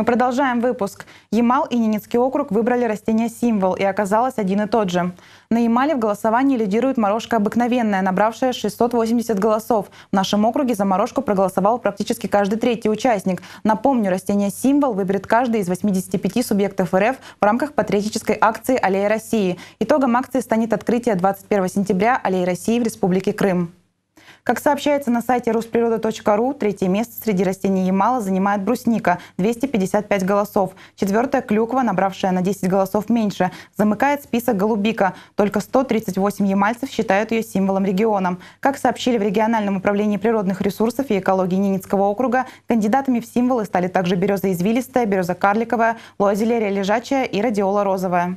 Мы продолжаем выпуск. Ямал и Ненецкий округ выбрали растение «Символ» и оказалось один и тот же. На Ямале в голосовании лидирует морожка обыкновенная, набравшая 680 голосов. В нашем округе за морожку проголосовал практически каждый третий участник. Напомню, растение «Символ» выберет каждый из 85 субъектов РФ в рамках патриотической акции «Аллея России». Итогом акции станет открытие 21 сентября «Аллеи России» в Республике Крым. Как сообщается на сайте русприрода.ру, третье место среди растений Ямала занимает брусника – 255 голосов. Четвертая – клюква, набравшая на 10 голосов меньше. Замыкает список голубика. Только 138 ямальцев считают ее символом региона. Как сообщили в региональном управлении природных ресурсов и экологии Ненецкого округа, кандидатами в символы стали также береза извилистая, береза карликовая, лозелерия лежачая и радиола розовая.